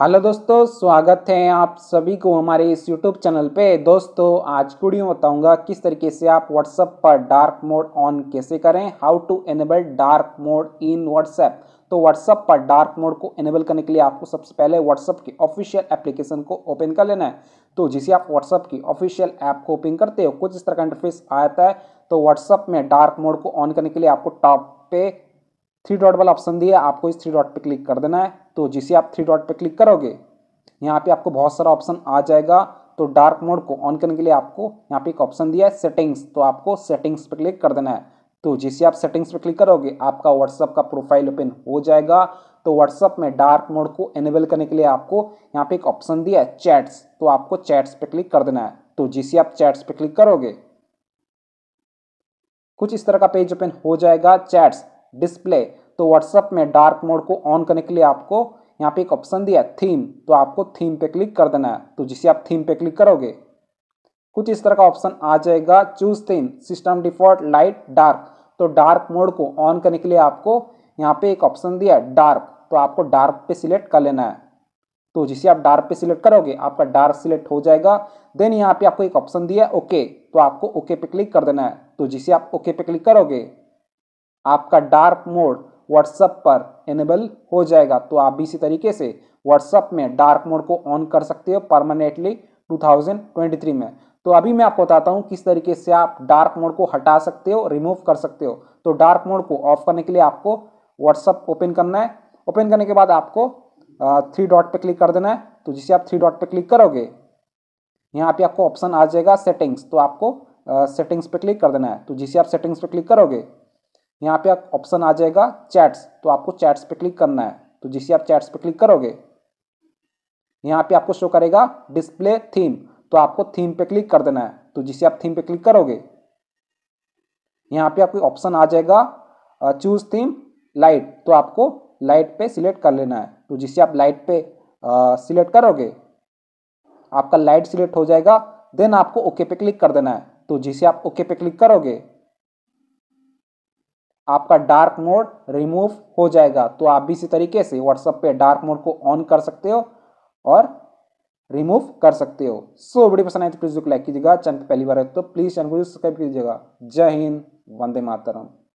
hello दोस्तों स्वागत है आप सभी को हमारे इस यूट्यूब चैनल पे दोस्तों आज वीडियो बताऊंगा किस तरीके से आप व्हाट्सएप पर डार्क मोड ऑन कैसे करें how to enable dark mode in WhatsApp तो व्हाट्सएप पर डार्क मोड को एनेबल करने के लिए आपको सबसे पहले व्हाट्सएप की ऑफिशियल एप्लीकेशन को ओपन कर लेना है तो जिसे आप व्हाट्सएप की ऑफिशियल ऐप को ओपन करते हो कुछ इस तरह का इंटरफेस आता है तो व्हाट्सएप में डार्क मोड को ऑन करने के लिए आपको टॉप पे थ्री डॉट वाला ऑप्शन दिया आपको इस थ्री डॉट पे क्लिक कर देना है तो जिसे आप थ्री डॉट पे क्लिक करोगे यहाँ पे आपको बहुत सारा ऑप्शन आ जाएगा तो डार्क मोड को ऑन करने के लिए आपको यहाँ पे एक ऑप्शन दिया है सेटिंग्स तो आपको सेटिंग्स पे क्लिक कर देना है तो जैसे आप सेटिंग्स पे क्लिक करोगे आपका व्हाट्सअप का प्रोफाइल ओपन हो जाएगा तो व्हाट्सअप में डार्क मोड को एनेबल करने के लिए आपको यहाँ पे एक ऑप्शन दिया है चैट्स तो आपको चैट्स पे क्लिक कर देना है तो जैसे आप चैट्स पे क्लिक करोगे कुछ इस तरह का पेज ओपन हो जाएगा चैट्स डिस्प्ले तो व्हाट्सअप में डार्क मोड को ऑन करने के लिए आपको यहाँ पे एक ऑप्शन दिया है थीम तो आपको थीम पे क्लिक कर देना है तो जिसे आप थीम पे क्लिक करोगे कुछ इस तरह का ऑप्शन आ जाएगा choose theme system default light dark तो डार्क मोड को ऑन करने के लिए आपको यहाँ पे एक ऑप्शन दिया है डार्क तो आपको डार्क पे सिलेक्ट कर लेना है तो जिसे आप डार्क पे सिलेक्ट करोगे आपका डार्क सिलेक्ट हो जाएगा देन यहाँ पे आपको एक ऑप्शन दिया है ओके तो आपको ओके पे क्लिक कर देना है तो जिसे आप ओके पे क्लिक करोगे आपका डार्क मोड व्हाट्सअप पर इनेबल हो जाएगा तो आप भी इसी तरीके से व्हाट्सअप में डार्क मोड को ऑन कर सकते हो परमानेंटली 2023 में तो अभी मैं आपको बताता हूँ किस तरीके से आप डार्क मोड को हटा सकते हो रिमूव कर सकते हो तो डार्क मोड को ऑफ करने के लिए आपको व्हाट्सअप ओपन करना है ओपन करने के बाद आपको थ्री डॉट पर क्लिक कर देना है तो जिसे आप थ्री डॉट पर क्लिक करोगे यहाँ पे आपको ऑप्शन आ जाएगा सेटिंग्स तो आपको सेटिंग्स पे क्लिक कर देना है तो जिसे आप सेटिंग्स पे क्लिक करोगे यहाँ पे ऑप्शन आ जाएगा चैट्स तो आपको चैट्स पे क्लिक करना है तो जिसे आप चैट्स पे क्लिक करोगे यहाँ पे आपको शो करेगा डिस्प्ले थीम तो आपको थीम पे क्लिक कर देना है तो जिसे आप थीम पे क्लिक करोगे यहाँ पे आपको ऑप्शन आ जाएगा चूज थीम लाइट तो आपको लाइट पे सिलेक्ट कर लेना है तो जिसे आप लाइट पे सिलेक्ट करोगे आपका लाइट सिलेक्ट हो जाएगा देन आपको ओके पे क्लिक कर देना है तो जिसे आप ओके पे क्लिक करोगे आपका डार्क मोड रिमूव हो जाएगा तो आप भी इसी तरीके से व्हाट्सएप पे डार्क मोड को ऑन कर सकते हो और रिमूव कर सकते हो सो वीडियो पसंद आए तो प्लीज़ लाइक कीजिएगा चैनल पहली बार है तो प्लीज़ चैनल को सब्सक्राइब कीजिएगा जय हिंद वंदे मातरम